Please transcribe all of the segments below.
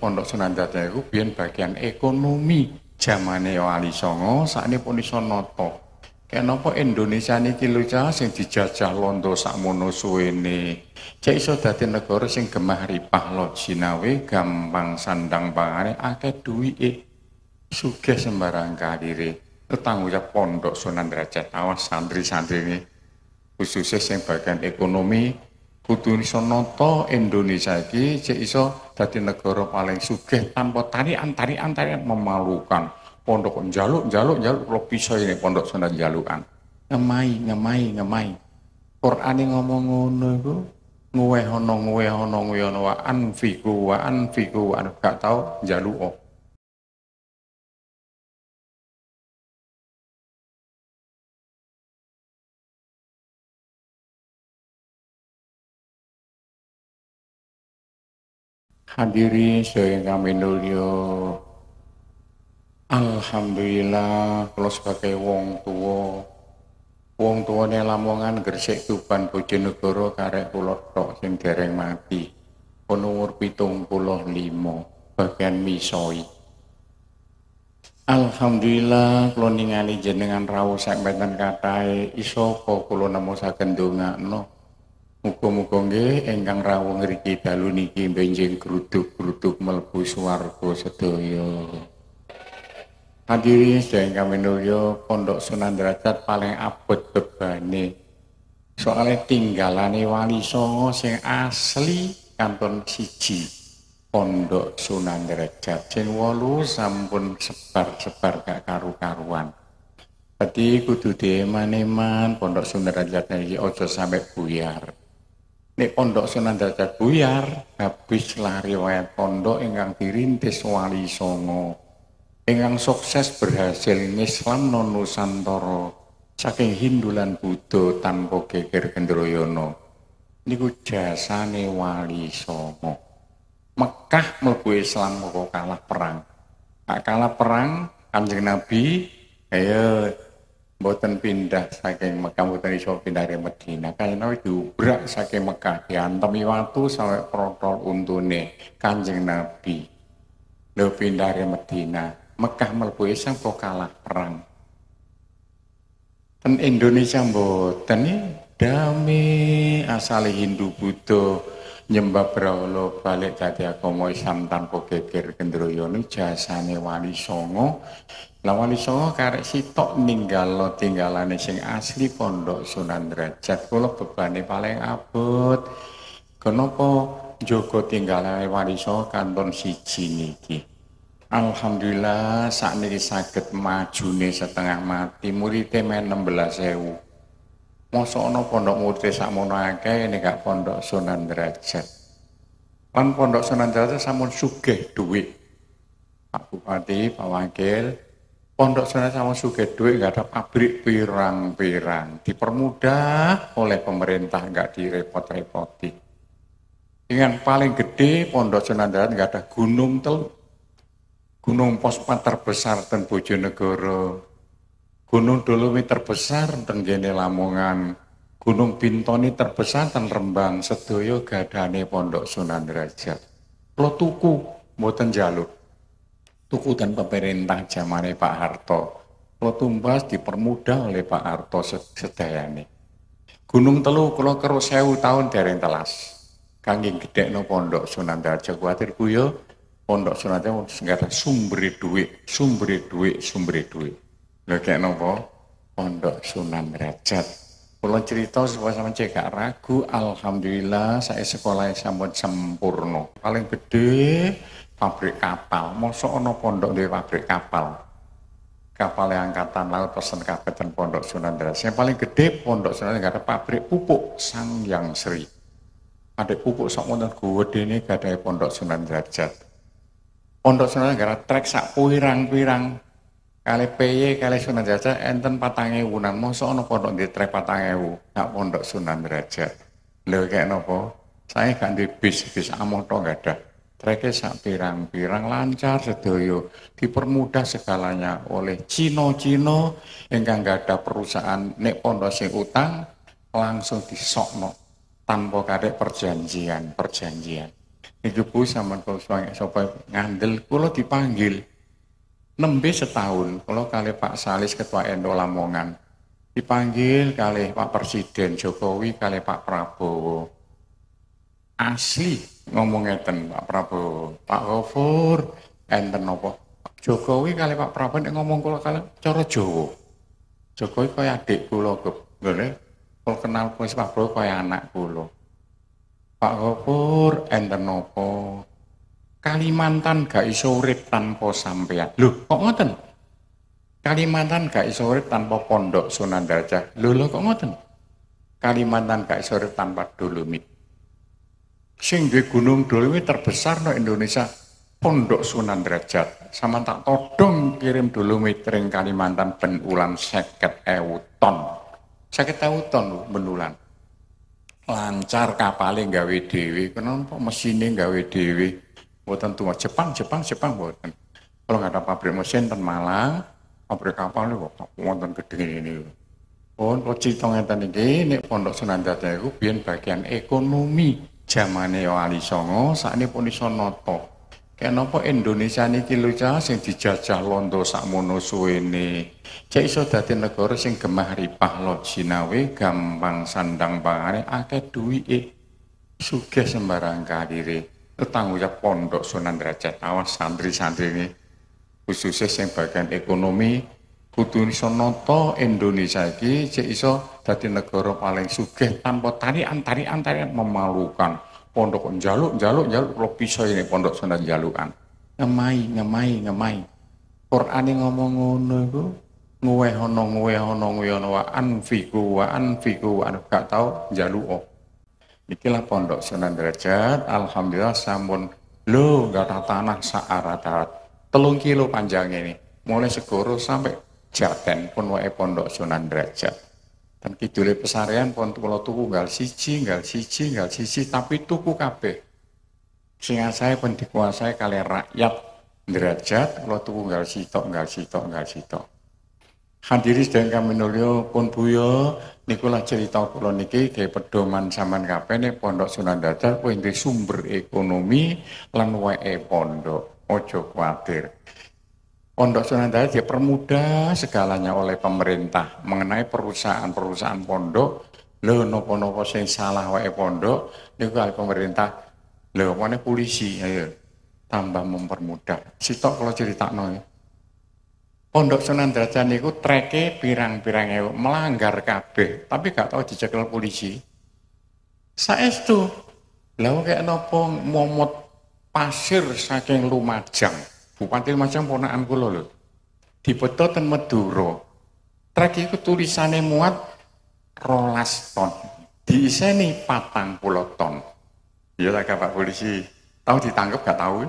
Pondok Sunan Dharma biyen bagian ekonomi zamane Ali Songo pun iso nata. Kenapa Indonesia niki lucah sing dijajah londo sakmono suwene. Cek iso dadi negara sing gemah ripah lo jinawe gampang sandang pangane akeh duwike. Sugih sembarang kalire. Tetanggung pondok Sunan Derajat awas santri ini khususnya sing bagian ekonomi kudu iso nata Indonesia iki cek iso dadi negara paling sugih tanpa tarian tarian tarian memalukan pondok njaluk njaluk njaluk lo bisa ini pondok sana njalukan ngemai ngemai ngemai Quran yang ngomong ngono itu nguweh ono nguweh ono nguweh ono wa anfiku wa anfiku wa gak tau njaluk hadiri ingkang minulio, Alhamdulillah Kalau sebagai wong tua wong ini Lamongan Gersik Tuban Bojonegoro karek pulau tok sing dereng mati. pitung Umur limo bagian misoi. Alhamdulillah kula ningali jenengan rawuh sak katai Isoko kalau kula nemu saken ndongakno. Muga-muga nggih ingkang ngeri kita dalu niki benjing geruduk-geruduk mlebu swarga sedaya. Hadirin sedaya ingkang Pondok Sunan Derajat paling abot bebane. Soale tinggalane wali songo sing asli kanton siji. Pondok Sunan Derajat sing wolu sampun sebar-sebar gak karu-karuan. Tadi kudu dieman-eman Pondok Sunan Derajat ojo aja sampe buyar. Ini pondok Sunan Derajat buyar, habislah riwayat pondok ingkang dirintis Wali Songo. Ingkang sukses berhasil Islam non Nusantara saking hindulan Budo Buddha tanpa geger Gendroyono. Niku nih Wali Songo. Mekah melbu Islam kok kalah perang. Tak kalah perang Kanjeng Nabi, ayo Boten pindah saking Mekah, boten iso pindah dari Medina. Karena diubrak saking Mekah, diantemi waktu sampai protol untune kanjeng Nabi. Lo pindah dari Medina, Mekah mlebu Islam kok kalah perang. Dan Indonesia boten eh? damai asal Hindu Buddha nyembah Brahola balik dadi agama Islam tanpa geger gendroyo niku jasane Wali Songo. Lah Wali Songo karek sitok ninggalo tinggalane sing asli Pondok Sunan Derajat kula bebane paling abot. Kenapa njogo tinggalane Wali Songo kanton siji niki? Alhamdulillah saat sakniki saged majune setengah mati muridé men sewu. Masa ana pondok murid sakmono akeh ini gak pondok Sunan Derajat. Lan pondok Sunan Derajat samun sugeh duit. Pak Bupati, Pak Wakil, pondok Sunan samun sugeh duit gak ada pabrik pirang-pirang. Dipermudah oleh pemerintah gak direpot-repoti. Dengan paling gede pondok Sunan Derajat gak ada gunung telu. Gunung pospat terbesar dan Bojonegoro Gunung Dolomit terbesar tenggene Lamongan, Gunung Bintoni terbesar ten Rembang, sedaya gadane Pondok Sunan Derajat. Lo tuku mboten jaluk. Tuku dan pemerintah zamane Pak Harto. Lo tumbas dipermudah oleh Pak Harto sedayane. Gunung Telu kalau karo sewu tahun dereng telas. gede no Pondok Sunan Derajat kuatir kuyo ya, Pondok Sunan Derajat sumber duit, sumber duit, sumber duit. Lho kayak nopo? Pondok Sunan Derajat. Kula cerita supaya sama gak ragu, alhamdulillah saya sekolah sampun sempurna. Paling gede pabrik kapal. Masa ana pondok di pabrik kapal. Kapal yang angkatan laut pesen kapten pondok Sunan Derajat. Yang paling gede pondok Sunan Derajat pabrik pupuk Sang Yang Sri. Ada pupuk sok wonten gede ini ada pondok Sunan Derajat. Pondok Sunan Derajat trek sak pirang-pirang kali PY kali Sunan Derajat enten patang nan mosok ono pondok di patang ewu gak pondok Sunan Derajat lho kayak nopo saya kan di bis bis amoto gak ada treknya sak pirang-pirang lancar sedoyo dipermudah segalanya oleh Cino-Cino yang gak ada perusahaan nek pondok sing utang langsung disokno tanpa kadek perjanjian perjanjian Iku bu sama kau suami sopai ngandel, kulo dipanggil nembe setahun kalau kali Pak Salis Ketua Endo Lamongan dipanggil kali Pak Presiden Jokowi kali Pak Prabowo asli ngomongnya ngeten Pak Prabowo Pak Gofur enten apa Jokowi kali Pak Prabowo yang ngomong kalau kali cara Jawa Jokowi kaya adik kula boleh kalau kenal Pak Prabowo kaya anak kula Pak Gofur enten apa Kalimantan gak iso urip tanpa sampean. Loh, kok ngoten? Kalimantan gak iso urip tanpa pondok Sunan Derajat. Loh, loh kok ngoten? Kalimantan gak iso urip tanpa Dolomit. Sing duwe gunung Dolomit terbesar no Indonesia, Pondok Sunan Derajat. Sama tak todong kirim Dolomit ring Kalimantan ben ulan 50.000 ton. 50.000 ton benulan. Lancar kapalnya gawe dewi. kenapa mesinnya gawe dewi? buatan tua Jepang Jepang Jepang buatan kalau nggak ada pabrik mesin dan Malang pabrik kapal lu kok buatan gede ini pun lo cerita ngeten ini ini pondok Sunan itu biar bagian ekonomi zaman Neo Ali Songo saat ini pun disonoto kenapa Indonesia ini kilo sing dijajah londo sak mono ini cek iso dadi negara sing gemah ripah lo jinawe gampang sandang bangane akeh eh sugih sembarang kadire itu tanggung jawab ya pondok Sunan Derajat awas santri-santri ini khususnya yang bagian ekonomi kudu iso noto Indonesia iki cek iso dadi negara paling sugih tanpa tarian tarian tarian memalukan pondok jaluk jaluk jaluk lo pisau ini pondok Sunan jalukan ngemai ngemai ngemai Quran ini ngomong ngono itu ngwehono ono nguweh ono nguweh ono wa anfiku wa anfiku wa gak tau jaluk oh Ikilah pondok Sunan Derajat, alhamdulillah sampun nggak gak tanah saarat-arat. Telung kilo panjang ini, mulai segoro sampai Jaten pun wae pondok Sunan Derajat. Dan kidule pesarian pun kula tuku gal siji, gal siji, gal siji, tapi tuku kabeh. Sehingga saya pun dikuasai kalian rakyat derajat, kula tuku gal sitok, gal sitok, gal sitok. Hadiris dan nulio pun buyo niku cerita kalau niki kayak pedoman saman kape nih Pondok Sunan Dadar kuwi sumber ekonomi lan wae pondok. Ojo khawatir. Pondok Sunan dia permudah segalanya oleh pemerintah mengenai perusahaan-perusahaan pondok. po no po sing salah wae pondok niku kali pemerintah. Lo mana polisi ayo tambah mempermudah. Sitok kalau cerita no ya. Pondok Sunan Derajat niku treke pirang-pirang ewu melanggar kabeh, tapi gak tau dicekel polisi. Saestu, lha kayak nopo momot pasir saking Lumajang. Bupati Lumajang ponakan kula lho. Dibeto ten Madura. Trek iku tulisane muat rolas ton. Diiseni patang puluh ton. Iya tak Pak Polisi. Tahu ditangkap gak tahu?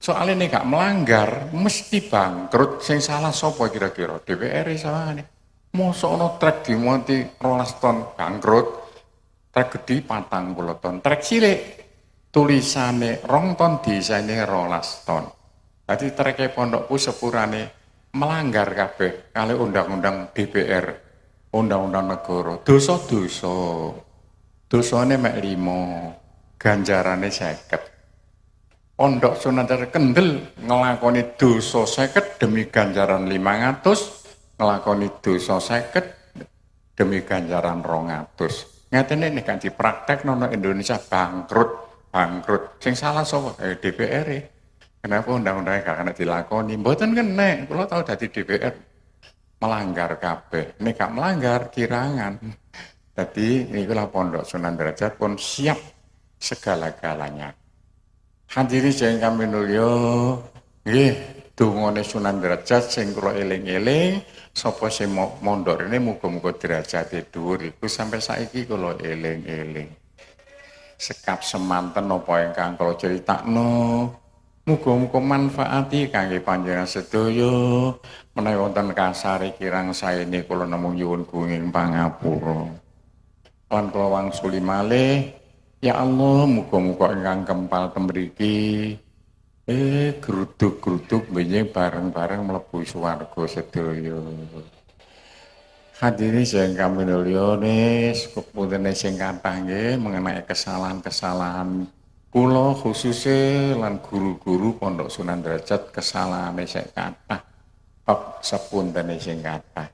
Soalnya ini gak melanggar, mesti bangkrut. Sing salah sopo kira-kira? DPR e sama nih. Masa ono trek di, mau rolas ton bangkrut, trek gede patang puluh ton, trek cilik tulisane rong ton desainnya rolas ton. Jadi treknya pondokku sepurane melanggar kabeh kali undang-undang DPR, undang-undang negara. Dosa-dosa. nih mek limo, ganjarane seket pondok Sunan sunatara kendel ngelakoni dosa seket demi ganjaran lima 500 ngelakoni dosa seket demi ganjaran rongatus ngaten ini kan praktek nono Indonesia bangkrut bangkrut sing salah soal eh, DPR -e. kenapa undang-undangnya gak kena dilakoni mboten nek? kalau tahu dari DPR melanggar KB ini gak melanggar kirangan jadi ini pondok Sunan Derajat pun siap segala-galanya Hadirin sing kami mulya, nggih dungane Sunan Derajat sing kula eling-eling sapa sing mondor ini muga-muga derajate dhuwur iku sampai saiki kula eling-eling. Sekap semanten apa ingkang kula critakno, Muga-muga manfaati kangge panjenengan sedaya menawi wonten kasare kirang saene kula namun nyuwun kuning pangapura. Lan kula wangsuli malih Ya Allah, muka-muka ingkang kempal temriki eh geruduk-geruduk banyak bareng-bareng melepuh suargo setuju. Hadirin sing kami mulyane, keputene sing kathah mengenai kesalahan-kesalahan Pulau khususnya lan guru-guru Pondok Sunan Derajat kesalahane sing Pak bab sepuntene sing kata.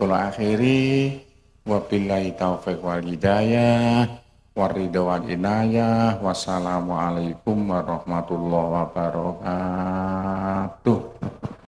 Kulo akhiri wabillahi taufiq wal hidayah waridawan inayah wassalamualaikum warahmatullahi wabarakatuh